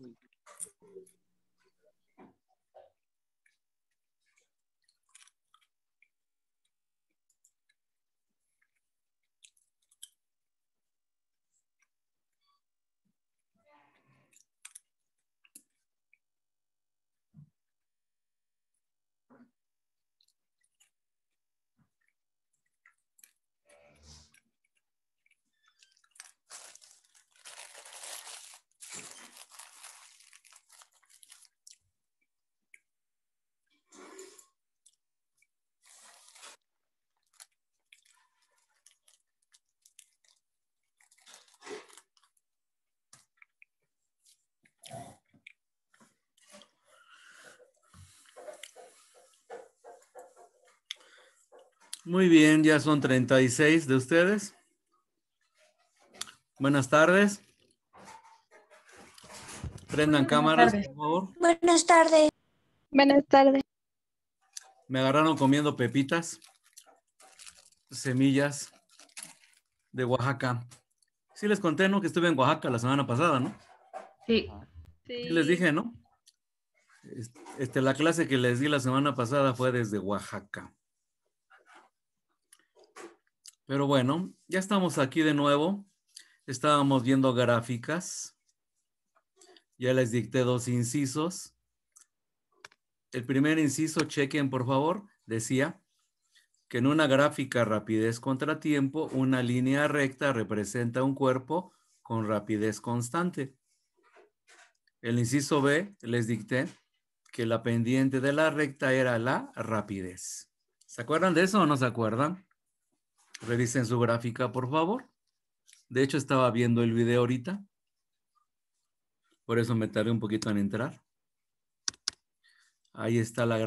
week. Muy bien, ya son 36 de ustedes. Buenas tardes. Prendan cámaras, por favor. Buenas tardes. Buenas tardes. Me agarraron comiendo pepitas, semillas de Oaxaca. Sí les conté, ¿no? Que estuve en Oaxaca la semana pasada, ¿no? Sí. sí. Les dije, ¿no? Este, la clase que les di la semana pasada fue desde Oaxaca. Pero bueno, ya estamos aquí de nuevo. Estábamos viendo gráficas. Ya les dicté dos incisos. El primer inciso, chequen por favor, decía que en una gráfica rapidez contratiempo, una línea recta representa un cuerpo con rapidez constante. El inciso B, les dicté que la pendiente de la recta era la rapidez. ¿Se acuerdan de eso o no se acuerdan? Revisen su gráfica, por favor. De hecho, estaba viendo el video ahorita. Por eso me tardé un poquito en entrar. Ahí está la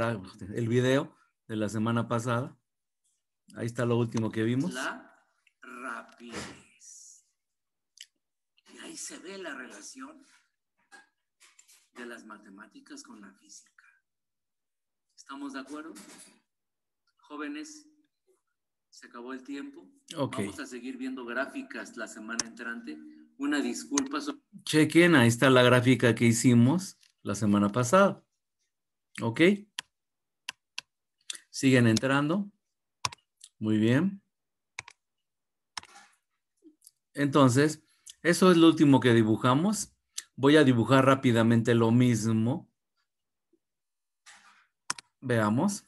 el video de la semana pasada. Ahí está lo último que vimos. La rapidez. Y ahí se ve la relación de las matemáticas con la física. ¿Estamos de acuerdo? Jóvenes, se acabó el tiempo. Vamos a seguir viendo gráficas la semana entrante. Una disculpa. Chequen, ahí está la gráfica que hicimos la semana pasada. ¿Ok? Siguen entrando. Muy bien. Entonces, eso es lo último que dibujamos. Voy a dibujar rápidamente lo mismo. Veamos.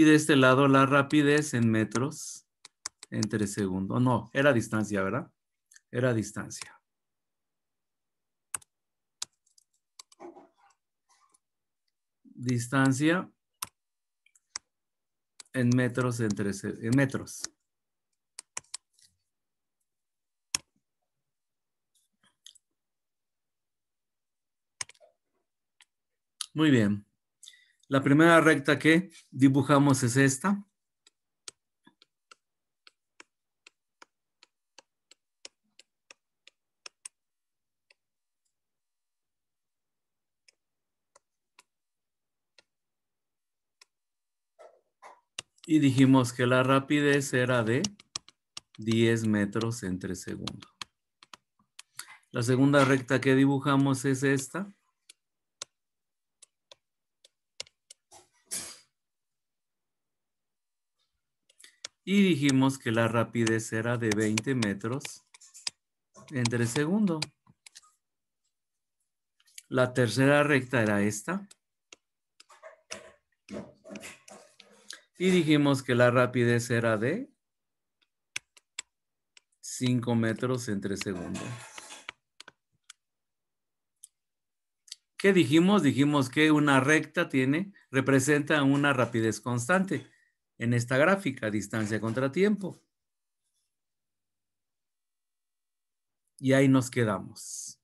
Y de este lado la rapidez en metros entre segundos. Oh, no, era distancia, ¿verdad? Era distancia. Distancia en metros entre en metros. Muy bien. La primera recta que dibujamos es esta. Y dijimos que la rapidez era de 10 metros entre segundo. La segunda recta que dibujamos es esta. y dijimos que la rapidez era de 20 metros entre segundo. La tercera recta era esta. Y dijimos que la rapidez era de 5 metros entre segundo. ¿Qué dijimos? Dijimos que una recta tiene, representa una rapidez constante en esta gráfica, distancia contratiempo Y ahí nos quedamos.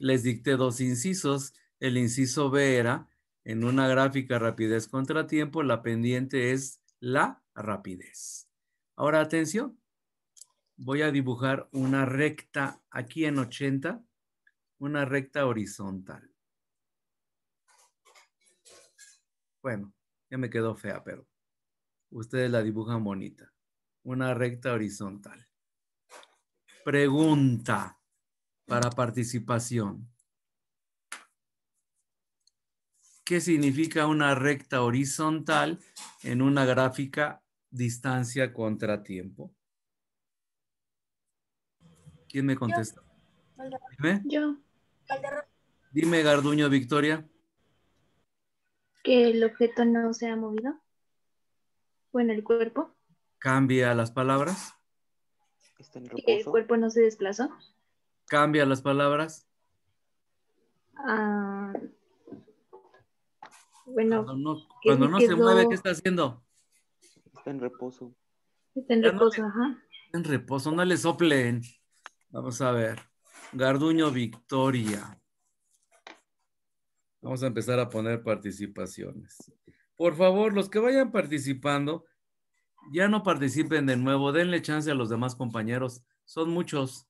Les dicté dos incisos. El inciso B era, en una gráfica rapidez contratiempo la pendiente es la rapidez. Ahora, atención. Voy a dibujar una recta aquí en 80, una recta horizontal. Bueno, ya me quedó fea, pero ustedes la dibujan bonita. Una recta horizontal. Pregunta para participación. ¿Qué significa una recta horizontal en una gráfica distancia contratiempo ¿Quién me contesta? Dime. Yo. Dime, Garduño Victoria. Que el objeto no se ha movido en el cuerpo. Cambia las palabras. Está en reposo. El cuerpo no se desplazó. Cambia las palabras. Ah, bueno. Cuando no, se mueve, ¿qué está haciendo? Está en reposo. Está en reposo, ajá. Está en reposo, no le soplen. Vamos a ver. Garduño Victoria. Vamos a empezar a poner participaciones por favor, los que vayan participando, ya no participen de nuevo, denle chance a los demás compañeros, son muchos.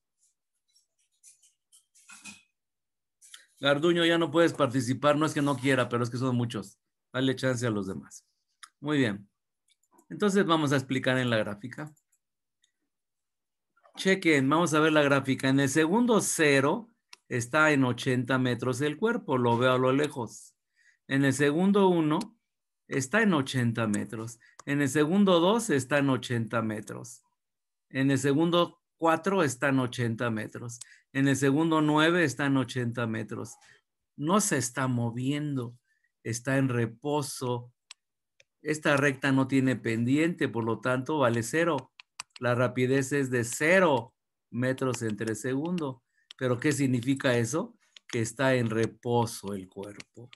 Garduño, ya no puedes participar, no es que no quiera, pero es que son muchos. Dale chance a los demás. Muy bien. Entonces vamos a explicar en la gráfica. Chequen, vamos a ver la gráfica. En el segundo cero está en 80 metros el cuerpo, lo veo a lo lejos. En el segundo uno está en 80 metros. En el segundo 2 está en 80 metros. En el segundo 4 está en 80 metros. En el segundo 9 está en 80 metros. No se está moviendo, está en reposo. Esta recta no tiene pendiente, por lo tanto vale cero. La rapidez es de cero metros entre segundo. ¿Pero qué significa eso? Que está en reposo el cuerpo.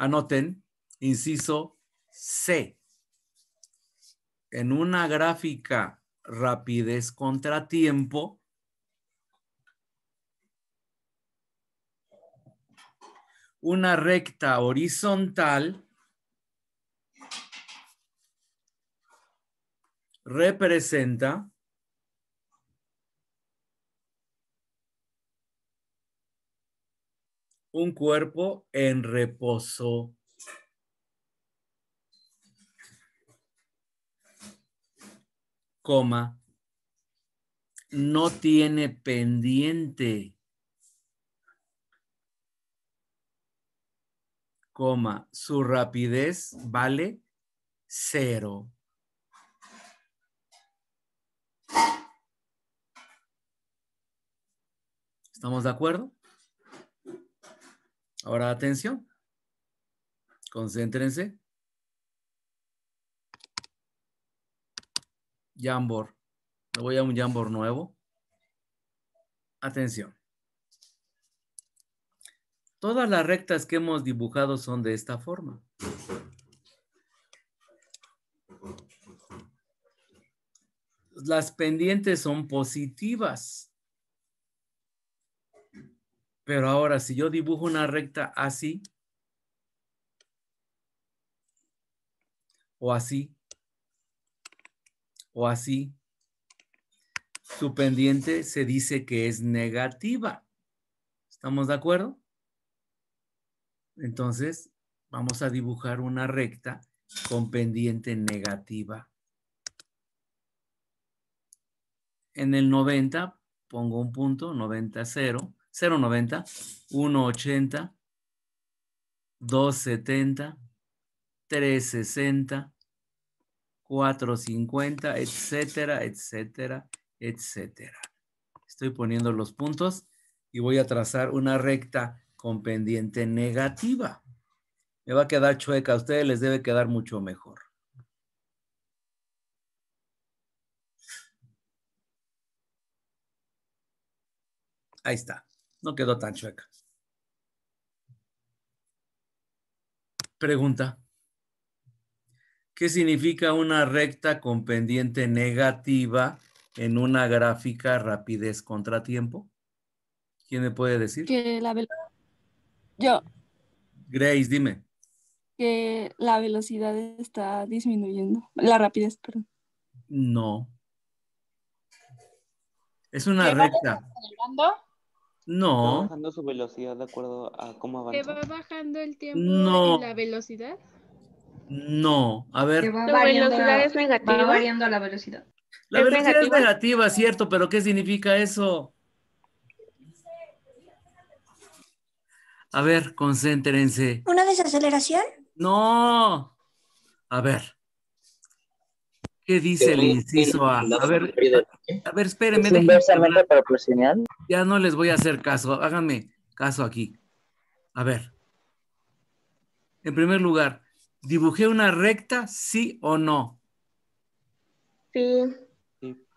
Anoten, inciso C. En una gráfica rapidez contratiempo una recta horizontal representa un cuerpo en reposo. Coma, no tiene pendiente. Coma, su rapidez vale cero. ¿Estamos de acuerdo? Ahora atención. Concéntrense. Jambor. Le voy a un jambor nuevo. Atención. Todas las rectas que hemos dibujado son de esta forma. Las pendientes son positivas. Pero ahora, si yo dibujo una recta así, o así, o así, su pendiente se dice que es negativa. ¿Estamos de acuerdo? Entonces, vamos a dibujar una recta con pendiente negativa. En el 90 pongo un punto, 90, 0. 090, 180, 270, 360, 450, etcétera, etcétera, etcétera. Estoy poniendo los puntos y voy a trazar una recta con pendiente negativa. Me va a quedar chueca, a ustedes les debe quedar mucho mejor. Ahí está no quedó tan chueca. Pregunta. ¿Qué significa una recta con pendiente negativa en una gráfica rapidez contratiempo? ¿Quién me puede decir? Que la Yo. Grace, dime. Que la velocidad está disminuyendo. La rapidez, perdón. No. Es una recta. No. ¿Va bajando su velocidad de acuerdo a cómo avanza? ¿Que va bajando el tiempo y la velocidad? No, a ver. Va la velocidad es negativa. Va variando la velocidad. La ¿Es velocidad negativa? es negativa, cierto, pero ¿qué significa eso? A ver, concéntrense. ¿Una desaceleración? No. A ver. ¿Qué dice el inciso A? A ver, a ver, espérenme. Es inversamente proporcional. Ya no les voy a hacer caso, háganme caso aquí. A ver. En primer lugar, ¿dibujé una recta, sí o no? Sí.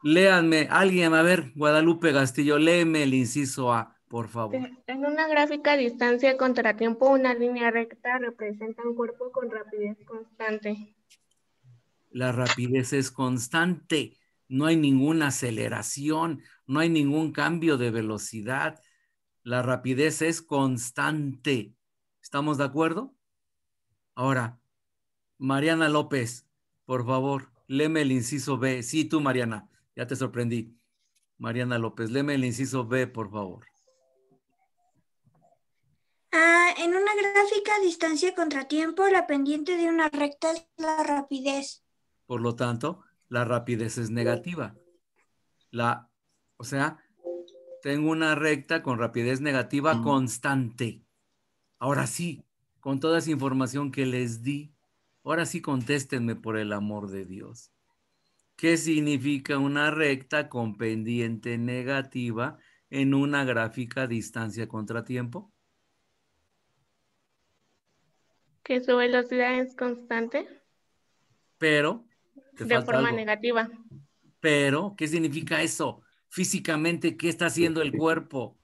Léanme, alguien, a ver, Guadalupe Castillo, léeme el inciso A, por favor. En una gráfica distancia contratiempo, una línea recta representa un cuerpo con rapidez constante. La rapidez es constante no hay ninguna aceleración, no hay ningún cambio de velocidad. La rapidez es constante. ¿Estamos de acuerdo? Ahora, Mariana López, por favor, léeme el inciso B. Sí, tú, Mariana, ya te sorprendí. Mariana López, léeme el inciso B, por favor. Ah, en una gráfica distancia contratiempo, la pendiente de una recta es la rapidez. Por lo tanto, la rapidez es negativa. La, o sea, tengo una recta con rapidez negativa constante. Ahora sí, con toda esa información que les di, ahora sí contéstenme por el amor de Dios. ¿Qué significa una recta con pendiente negativa en una gráfica distancia-contratiempo? Que su velocidad es constante. Pero de forma negativa. Pero, ¿qué significa eso? Físicamente, ¿qué está haciendo el cuerpo?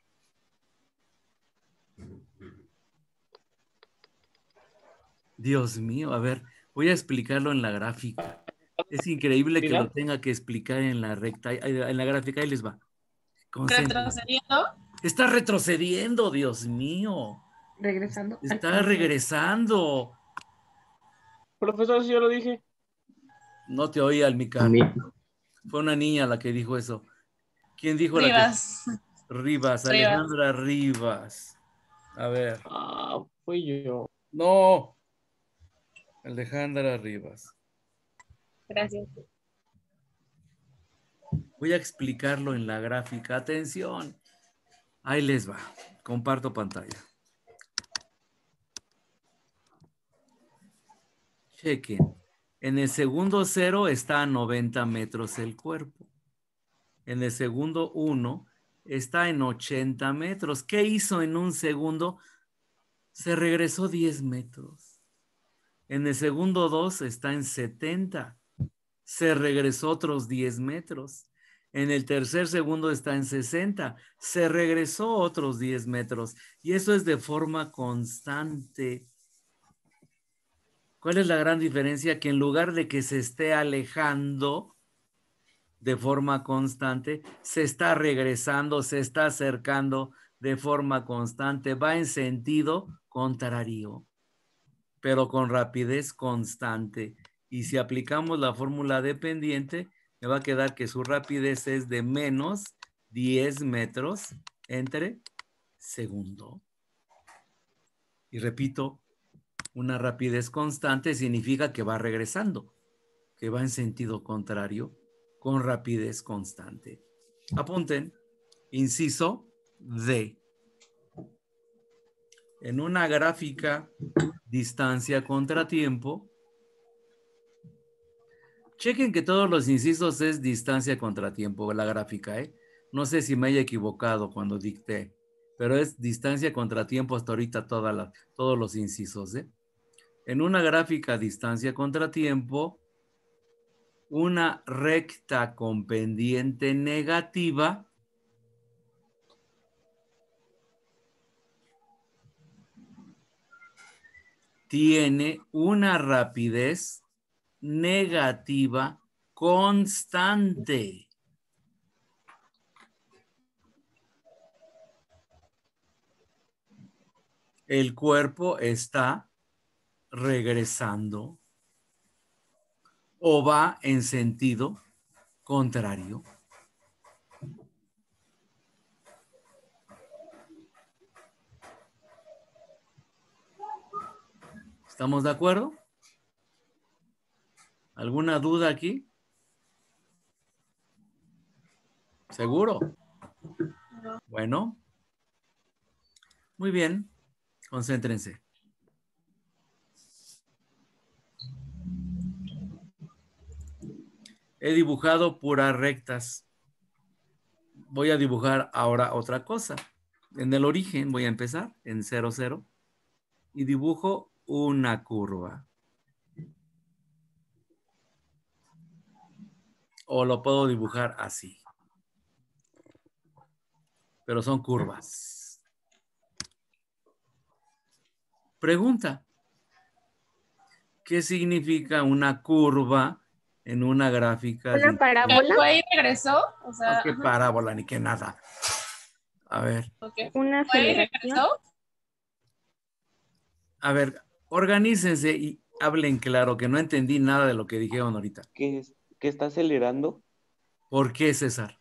Dios mío, a ver, voy a explicarlo en la gráfica. Es increíble que lo tenga que explicar en la recta, en la gráfica, ahí les va. ¿Retrocediendo? Está retrocediendo, Dios mío. Regresando. Está regresando. Profesor, si yo lo dije. No te oía, Almica. Fue una niña la que dijo eso. ¿Quién dijo la que... Rivas. Rivas, Alejandra Rivas. A ver. Ah, fui yo. No. Alejandra Rivas. Gracias. Voy a explicarlo en la gráfica. Atención. Ahí les va. Comparto pantalla. Chequen. En el segundo cero está a 90 metros el cuerpo. En el segundo uno está en 80 metros. ¿Qué hizo en un segundo? Se regresó 10 metros. En el segundo dos está en 70. Se regresó otros 10 metros. En el tercer segundo está en 60. Se regresó otros 10 metros. Y eso es de forma constante. ¿Cuál es la gran diferencia? Que en lugar de que se esté alejando de forma constante, se está regresando, se está acercando de forma constante, va en sentido contrario, pero con rapidez constante. Y si aplicamos la fórmula dependiente, me va a quedar que su rapidez es de menos 10 metros entre segundo. Y repito, una rapidez constante significa que va regresando, que va en sentido contrario con rapidez constante. Apunten, inciso D. En una gráfica distancia contra tiempo, chequen que todos los incisos es distancia contra tiempo, la gráfica, ¿eh? No sé si me haya equivocado cuando dicté, pero es distancia contra tiempo hasta ahorita todos los incisos, ¿eh? en una gráfica distancia-contratiempo, una recta con pendiente negativa tiene una rapidez negativa constante. El cuerpo está regresando o va en sentido contrario? ¿Estamos de acuerdo? ¿Alguna duda aquí? ¿Seguro? Bueno. Muy bien. Concéntrense. he dibujado puras rectas. Voy a dibujar ahora otra cosa. En el origen voy a empezar en 0, 0 y dibujo una curva. O lo puedo dibujar así. Pero son curvas. Pregunta. ¿Qué significa una curva? en una gráfica. ¿Una parábola? ahí regresó? O sea, ¿Qué parábola ni qué nada? A ver. Okay. ¿Una regresó? A ver, organícense y hablen claro, que no entendí nada de lo que dijeron ahorita. ¿Qué, está acelerando? ¿Por qué, César?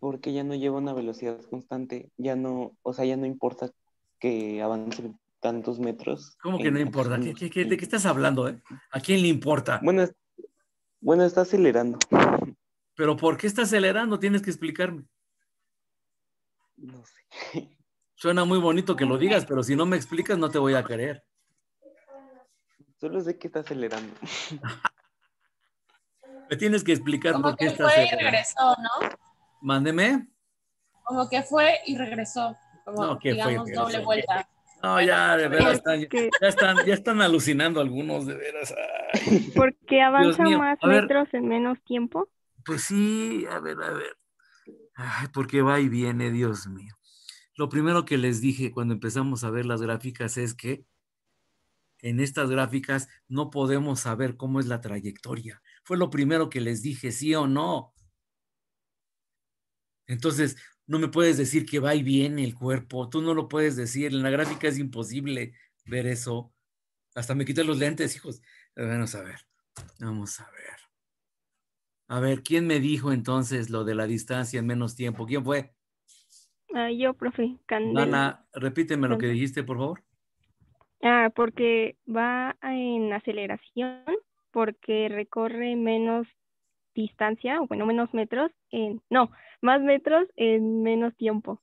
Porque ya no lleva una velocidad constante, ya no, o sea, ya no importa que avance tantos metros. ¿Cómo que no importa? ¿Qué, de qué estás hablando? Eh? ¿A quién le importa? Bueno, bueno, está acelerando. ¿Pero por qué está acelerando? Tienes que explicarme. No sé. Suena muy bonito que lo digas, pero si no me explicas no te voy a creer. Solo sé que está acelerando. me tienes que explicar por qué que está fue acelerando. y regresó, ¿no? Mándeme. Como que fue y regresó. Como, no, que fue doble vuelta. No, ya, de veras, este están, ya, están, alucinando algunos, de veras. ¿Por Porque avanza más metros en menos tiempo. Pues sí, a ver, a ver. Ay, porque va y viene, Dios mío. Lo primero que les dije cuando empezamos a ver las gráficas es que en estas gráficas no podemos saber cómo es la trayectoria. Fue lo primero que les dije, sí o no. Entonces, no me puedes decir que va y viene el cuerpo, tú no lo puedes decir, en la gráfica es imposible ver eso. Hasta me quité los lentes, hijos. Vamos a ver, vamos a ver. A ver, ¿quién me dijo entonces lo de la distancia en menos tiempo? ¿Quién fue? Ah, yo, profe. Candela. repíteme lo que dijiste, por favor. Ah, porque va en aceleración, porque recorre menos distancia, o bueno, menos metros, en, no, más metros en menos tiempo.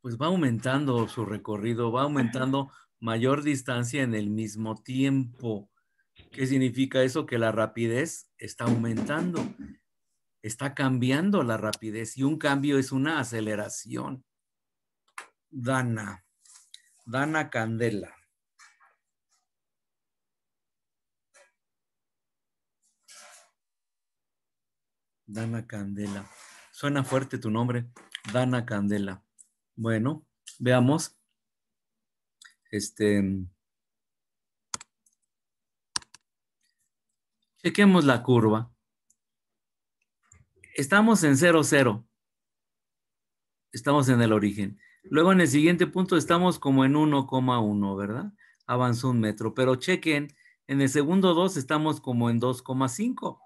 Pues va aumentando su recorrido, va aumentando mayor distancia en el mismo tiempo. ¿Qué significa eso? Que la rapidez está aumentando, está cambiando la rapidez y un cambio es una aceleración. Dana, Dana Candela. Dana Candela. Suena fuerte tu nombre, Dana Candela. Bueno, veamos. Este. Chequemos la curva. Estamos en 0,0. Estamos en el origen. Luego en el siguiente punto estamos como en 1,1, ¿verdad? Avanzó un metro. Pero chequen, en el segundo 2 estamos como en 2,5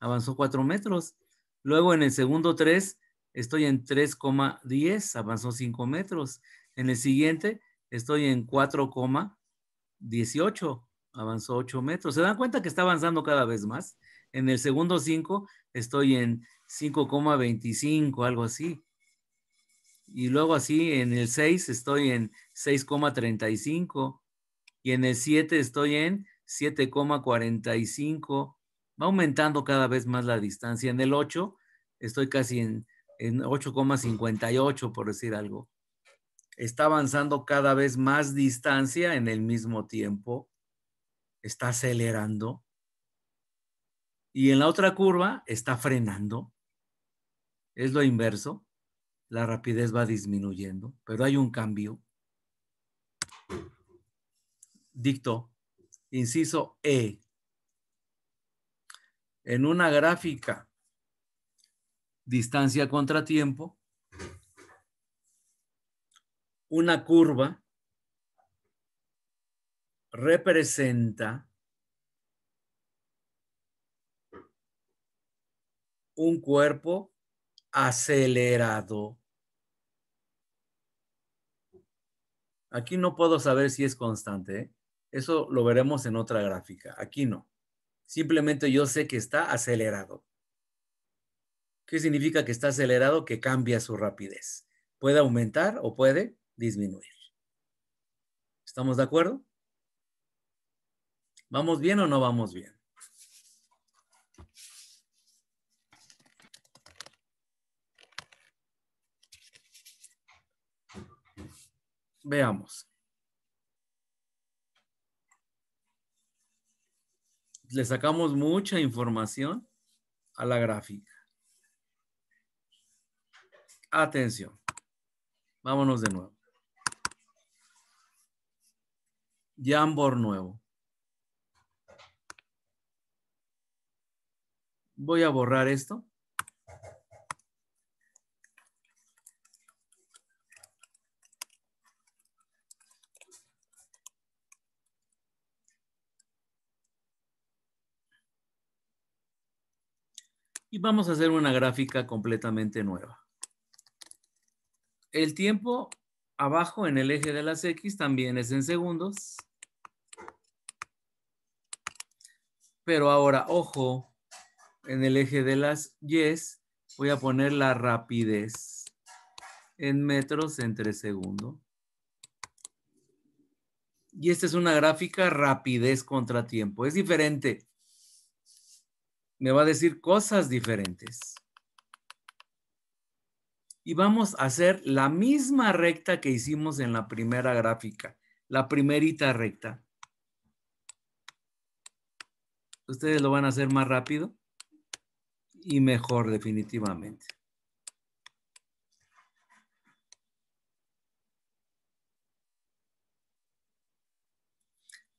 avanzó 4 metros. Luego en el segundo 3 estoy en 3,10, avanzó 5 metros. En el siguiente estoy en 4,18, avanzó 8 metros. ¿Se dan cuenta que está avanzando cada vez más? En el segundo 5 estoy en 5,25, algo así. Y luego así en el 6 estoy en 6,35 y en el 7 estoy en 7,45 va aumentando cada vez más la distancia. En el 8 estoy casi en, 8,58, por decir algo. Está avanzando cada vez más distancia en el mismo tiempo. Está acelerando. Y en la otra curva está frenando. Es lo inverso. La rapidez va disminuyendo, pero hay un cambio. Dicto, inciso E, en una gráfica distancia contratiempo una curva representa un cuerpo acelerado. Aquí no puedo saber si es constante. ¿eh? Eso lo veremos en otra gráfica. Aquí no. Simplemente yo sé que está acelerado. ¿Qué significa que está acelerado? Que cambia su rapidez. Puede aumentar o puede disminuir. ¿Estamos de acuerdo? ¿Vamos bien o no vamos bien? Veamos. le sacamos mucha información a la gráfica. Atención. Vámonos de nuevo. jambor nuevo. Voy a borrar esto. y vamos a hacer una gráfica completamente nueva. El tiempo abajo en el eje de las X también es en segundos. Pero ahora, ojo, en el eje de las Y voy a poner la rapidez en metros entre segundo. Y esta es una gráfica rapidez contra tiempo. Es diferente me va a decir cosas diferentes. Y vamos a hacer la misma recta que hicimos en la primera gráfica, la primerita recta. Ustedes lo van a hacer más rápido y mejor definitivamente.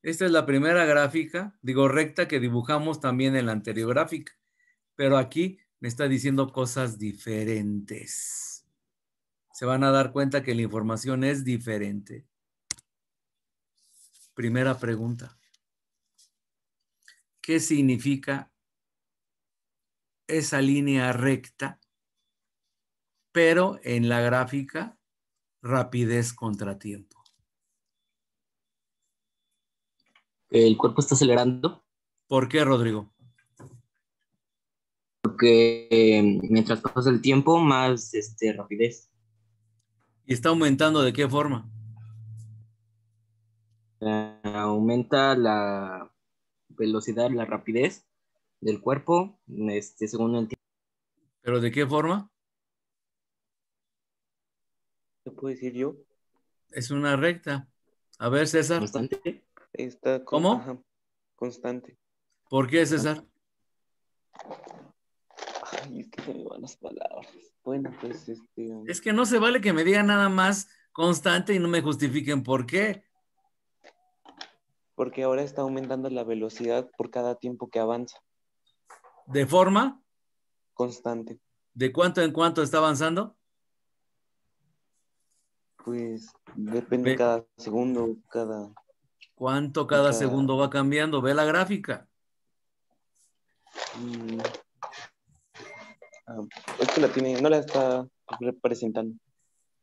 Esta es la primera gráfica, digo recta, que dibujamos también en la anterior gráfica, pero aquí me está diciendo cosas diferentes. Se van a dar cuenta que la información es diferente. Primera pregunta. ¿Qué significa esa línea recta, pero en la gráfica rapidez contratiempo? el cuerpo está acelerando. ¿Por qué, Rodrigo? Porque em, mientras pasa el tiempo, más este, rapidez. ¿Y está aumentando de qué forma? Ah, aumenta la velocidad, la rapidez del cuerpo, este, según el tiempo. ¿Pero de qué forma? ¿Qué puedo decir yo? Es una recta. A ver, César. Bastante. Está ¿Cómo? constante. ¿Por qué, César? Ay, es que se me van las palabras. Bueno, pues este. Um, es que no se vale que me digan nada más constante y no me justifiquen por qué. Porque ahora está aumentando la velocidad por cada tiempo que avanza. ¿De forma? Constante. ¿De cuánto en cuánto está avanzando? Pues depende cada segundo, cada ¿Cuánto cada segundo va cambiando? Ve la gráfica. Mm, ah, la tiene, no la está representando.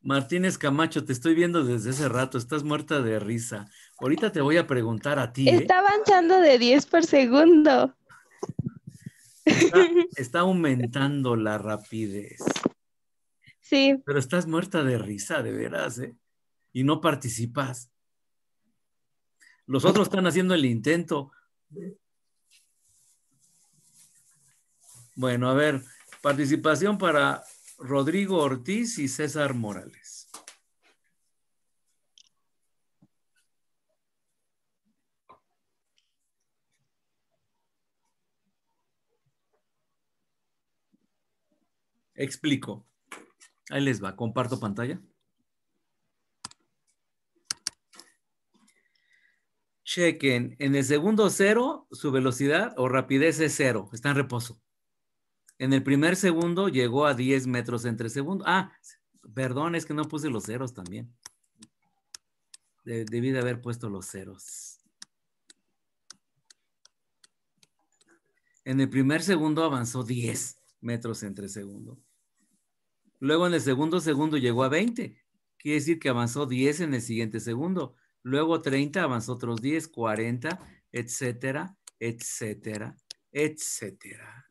Martínez Camacho, te estoy viendo desde ese rato, estás muerta de risa. Ahorita te voy a preguntar a ti. ¿eh? Está avanzando de 10 por segundo. Está, está, aumentando la rapidez. Sí. Pero estás muerta de risa, de veras, ¿eh? Y no participas. Los otros están haciendo el intento. Bueno, a ver, participación para Rodrigo Ortiz y César Morales. Explico. Ahí les va, comparto pantalla. chequen, en el segundo cero, su velocidad o rapidez es cero, está en reposo. En el primer segundo llegó a 10 metros entre segundo. Ah, perdón, es que no puse los ceros también. debí de haber puesto los ceros. En el primer segundo avanzó 10 metros entre segundo. Luego en el segundo segundo llegó a 20. Quiere decir que avanzó 10 en el siguiente segundo luego 30, más otros 10, 40, etcétera, etcétera, etcétera.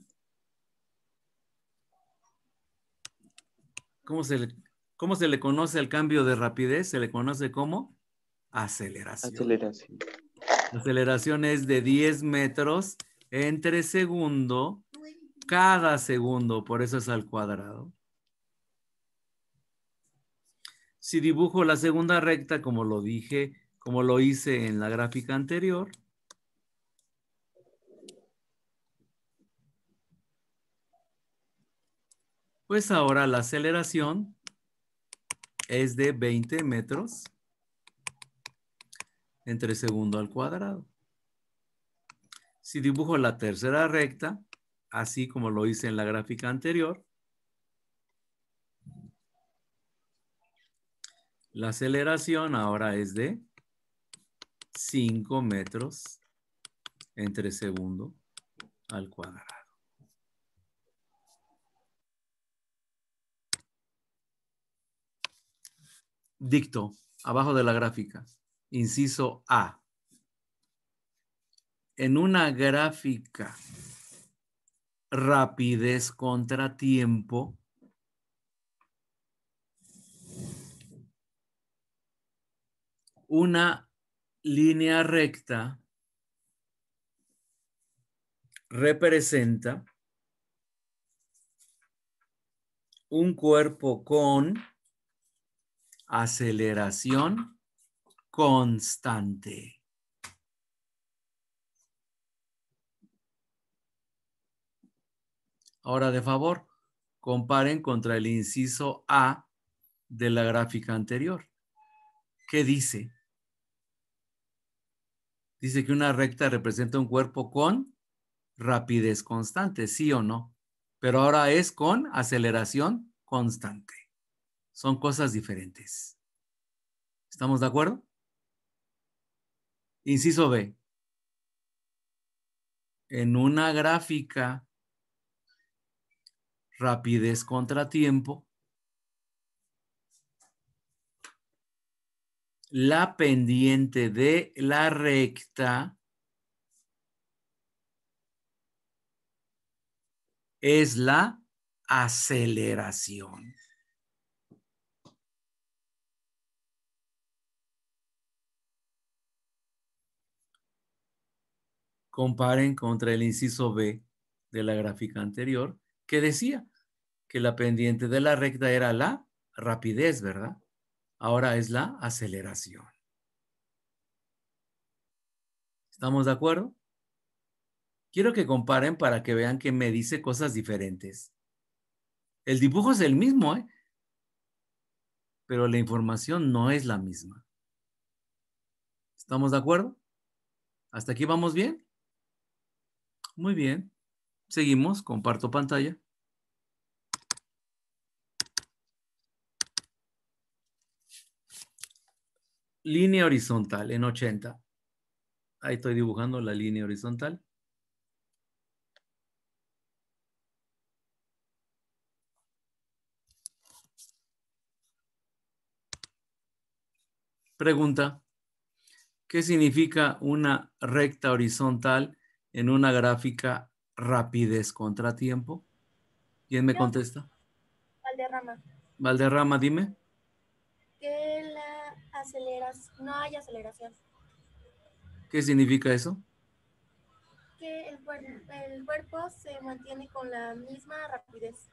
¿Cómo se, le, se le conoce el cambio de rapidez? Se le conoce como aceleración. Aceleración. aceleración es de 10 metros entre segundo, cada segundo, por eso es al cuadrado. si dibujo la segunda recta, como lo dije, como lo hice en la gráfica anterior, pues ahora la aceleración es de 20 metros entre segundo al cuadrado. Si dibujo la tercera recta, así como lo hice en la gráfica anterior, La aceleración ahora es de 5 metros entre segundo al cuadrado. Dicto, abajo de la gráfica, inciso A. En una gráfica rapidez contra tiempo, una línea recta representa un cuerpo con aceleración constante. Ahora, de favor, comparen contra el inciso A de la gráfica anterior. ¿Qué dice? dice que una recta representa un cuerpo con rapidez constante, sí o no, pero ahora es con aceleración constante. Son cosas diferentes. ¿Estamos de acuerdo? Inciso B. En una gráfica, rapidez contratiempo. la pendiente de la recta es la aceleración. Comparen contra el inciso B de la gráfica anterior, que decía que la pendiente de la recta era la rapidez, ¿verdad? ahora es la aceleración. ¿Estamos de acuerdo? Quiero que comparen para que vean que me dice cosas diferentes. El dibujo es el mismo, ¿eh? pero la información no es la misma. ¿Estamos de acuerdo? ¿Hasta aquí vamos bien? Muy bien. Seguimos, comparto pantalla. línea horizontal en 80. Ahí estoy dibujando la línea horizontal. Pregunta, ¿qué significa una recta horizontal en una gráfica rapidez contratiempo? ¿Quién me contesta? Valderrama. Valderrama, dime. la aceleras, no hay aceleración. ¿Qué significa eso? Que el, el, cuerpo se mantiene con la misma rapidez.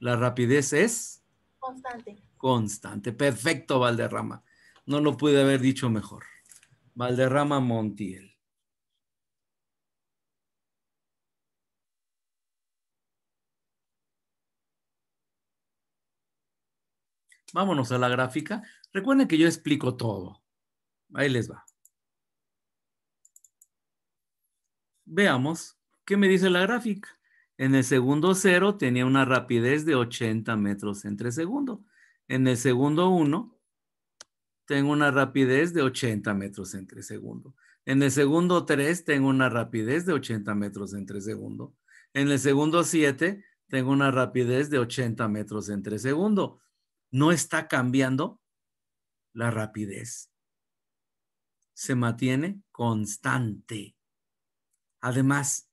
La rapidez es constante. Constante. Perfecto, Valderrama. No lo pude haber dicho mejor. Valderrama Montiel. Vámonos a la gráfica. Recuerden que yo explico todo. Ahí les va. Veamos qué me dice la gráfica. En el segundo cero tenía una rapidez de 80 metros entre segundo. En el segundo 1 tengo una rapidez de 80 metros entre segundo. En el segundo 3 tengo una rapidez de 80 metros entre segundo. En el segundo 7 tengo una rapidez de 80 metros entre segundo. No está cambiando la rapidez. Se mantiene constante. Además,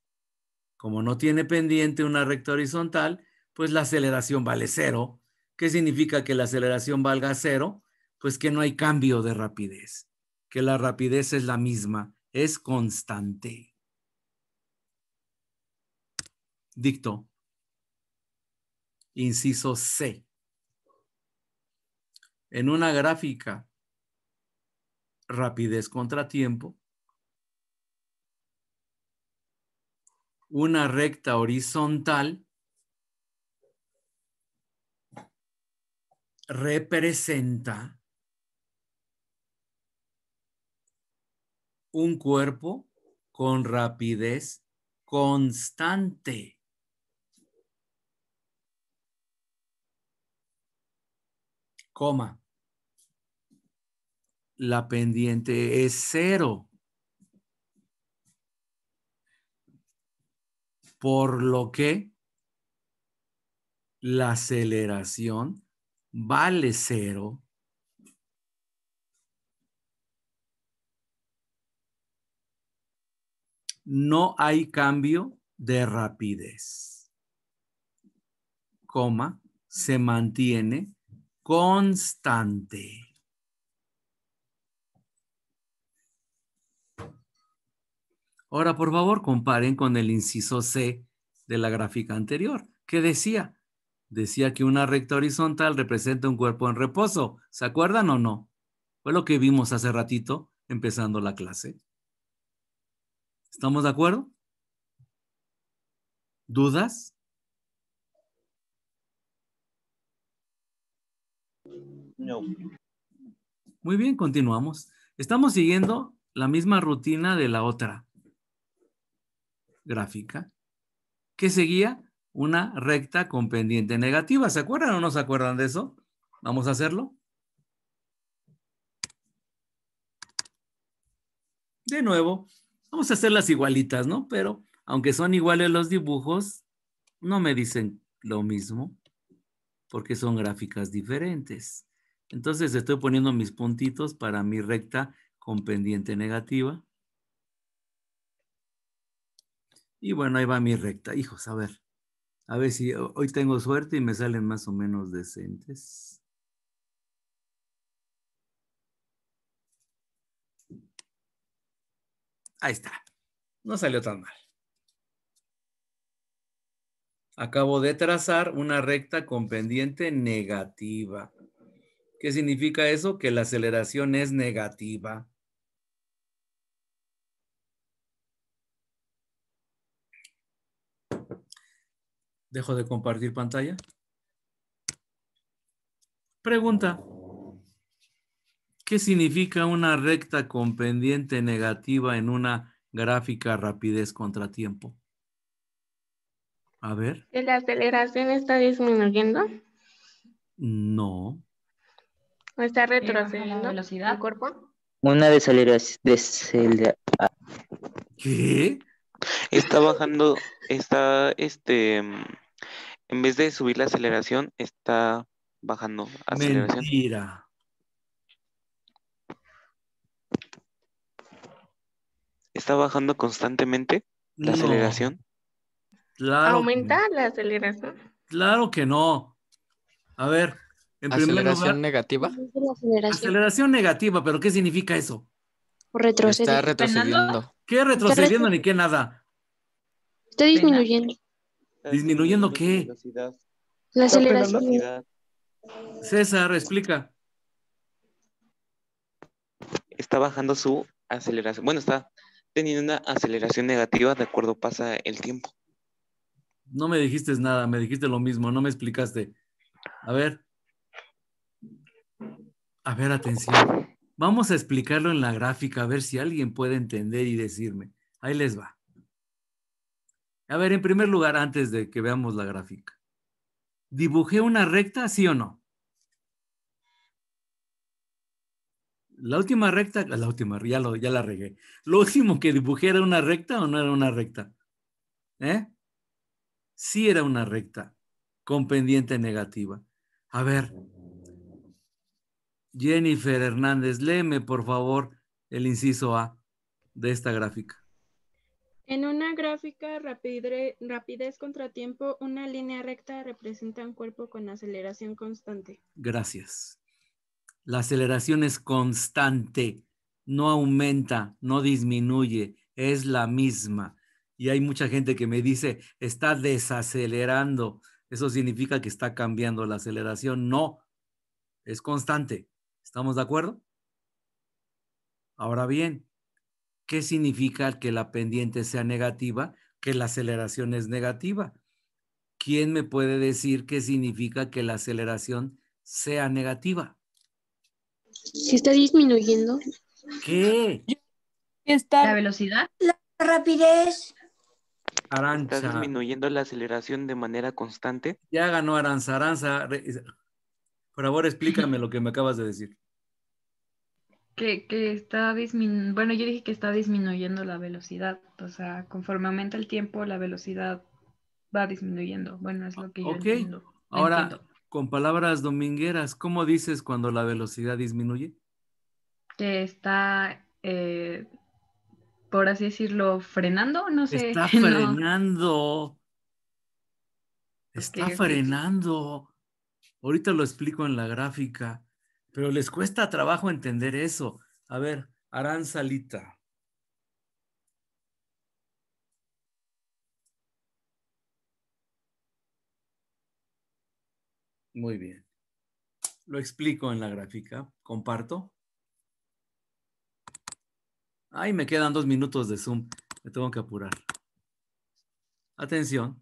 como no tiene pendiente una recta horizontal, pues la aceleración vale cero. ¿Qué significa que la aceleración valga cero? Pues que no hay cambio de rapidez, que la rapidez es la misma, es constante. Dicto. Inciso C en una gráfica rapidez contra tiempo, una recta horizontal representa un cuerpo con rapidez constante. Coma la pendiente es cero. Por lo que la aceleración vale cero. No hay cambio de rapidez. Coma, se mantiene constante. Ahora, por favor, comparen con el inciso C de la gráfica anterior. ¿Qué decía? Decía que una recta horizontal representa un cuerpo en reposo. ¿Se acuerdan o no? Fue lo que vimos hace ratito empezando la clase. ¿Estamos de acuerdo? ¿Dudas? No. Muy bien, continuamos. Estamos siguiendo la misma rutina de la otra gráfica que seguía una recta con pendiente negativa. ¿Se acuerdan o no se acuerdan de eso? Vamos a hacerlo. De nuevo, vamos a hacer las igualitas, ¿no? Pero aunque son iguales los dibujos, no me dicen lo mismo porque son gráficas diferentes. Entonces estoy poniendo mis puntitos para mi recta con pendiente negativa. Y bueno, ahí va mi recta. Hijos, a ver. A ver si hoy tengo suerte y me salen más o menos decentes. Ahí está. No salió tan mal. Acabo de trazar una recta con pendiente negativa. ¿Qué significa eso? Que la aceleración es negativa. Dejo de compartir pantalla. Pregunta. ¿Qué significa una recta con pendiente negativa en una gráfica rapidez contratiempo? A ver. ¿La aceleración está disminuyendo? No. ¿Está retrocediendo la velocidad del cuerpo? Una desaceleración. ¿Qué? Está bajando, está este en vez de subir la aceleración, está bajando aceleración. Mentira. Está bajando constantemente la aceleración. ¿Aumentar ¿Aumenta la aceleración? Claro que no. A ver, en ¿Aceleración lugar, negativa? Aceleración. negativa, pero ¿qué significa eso? Está retrocediendo. ¿Qué retrocediendo ni qué nada? Está disminuyendo. ¿Disminuyendo qué? Velocidad. La aceleración. César, explica. Está bajando su aceleración. Bueno, está teniendo una aceleración negativa de acuerdo pasa el tiempo. No me dijiste nada, me dijiste lo mismo, no me explicaste. A ver. A ver, atención. Vamos a explicarlo en la gráfica, a ver si alguien puede entender y decirme. Ahí les va. A ver, en primer lugar, antes de que veamos la gráfica. ¿Dibujé una recta, sí o no? La última recta, la última, ya, lo, la regué. ¿Lo último que dibujé era una recta o no era una recta? ¿Eh? Sí era una recta con pendiente negativa. A ver, Jennifer Hernández, léeme por favor el inciso A de esta gráfica. En una gráfica, rapidez contratiempo una línea recta representa un cuerpo con aceleración constante. Gracias. La aceleración es constante, no aumenta, no disminuye, es la misma. Y hay mucha gente que me dice, está desacelerando. Eso significa que está cambiando la aceleración. No, es constante. ¿Estamos de acuerdo? Ahora bien, ¿Qué significa que la pendiente sea negativa? Que la aceleración es negativa. ¿Quién me puede decir qué significa que la aceleración sea negativa? Si está disminuyendo. ¿Qué? Está... La velocidad. La rapidez. Aranza. ¿Está disminuyendo la aceleración de manera constante? Ya ganó Aranza. Aranza, por favor explícame lo que me acabas de decir que, está disminuyendo, bueno, yo dije que está disminuyendo la velocidad, o sea, conforme aumenta el tiempo, la velocidad va disminuyendo. Bueno, es lo que yo entiendo. Ahora, con palabras domingueras, ¿cómo dices cuando la velocidad disminuye? Que está, eh, por así decirlo, frenando, no sé. Está frenando. Está frenando. Ahorita lo explico en la gráfica. Pero les cuesta trabajo entender eso. A ver, Aranzalita. Muy bien. Lo explico en la gráfica. Comparto. Ay, me quedan dos minutos de Zoom. Me tengo que apurar. Atención.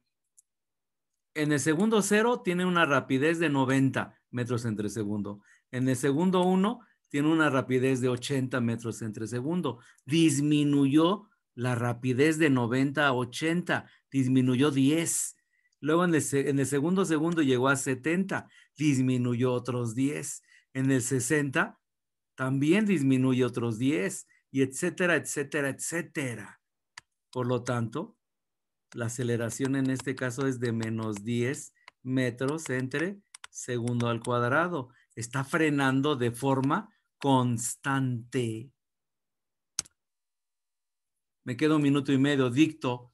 En el segundo cero tiene una rapidez de 90 metros entre segundo. En el segundo uno tiene una rapidez de 80 metros entre segundo. Disminuyó la rapidez de 90 a 80, disminuyó 10. Luego en el, en el segundo segundo llegó a 70, disminuyó otros 10. En el 60 también disminuye otros 10 y etcétera, etcétera, etcétera. Por lo tanto, la aceleración en este caso es de menos 10 metros entre segundo al cuadrado está frenando de forma constante. Me quedo un minuto y medio, dicto.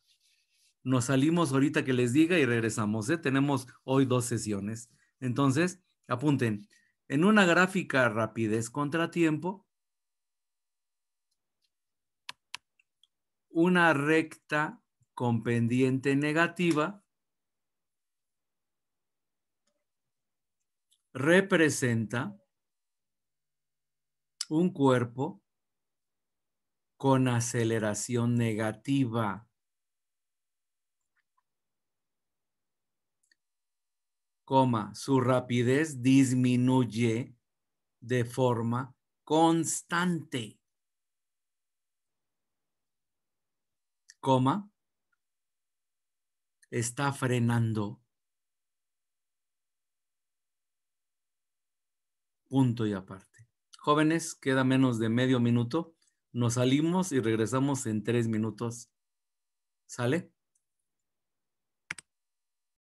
Nos salimos ahorita que les diga y regresamos. ¿eh? Tenemos hoy dos sesiones. Entonces, apunten. En una gráfica rapidez contratiempo, una recta con pendiente negativa representa un cuerpo con aceleración negativa. su rapidez disminuye de forma constante. Coma, está frenando. punto y aparte. Jóvenes, queda menos de medio minuto. Nos salimos y regresamos en tres minutos. ¿Sale?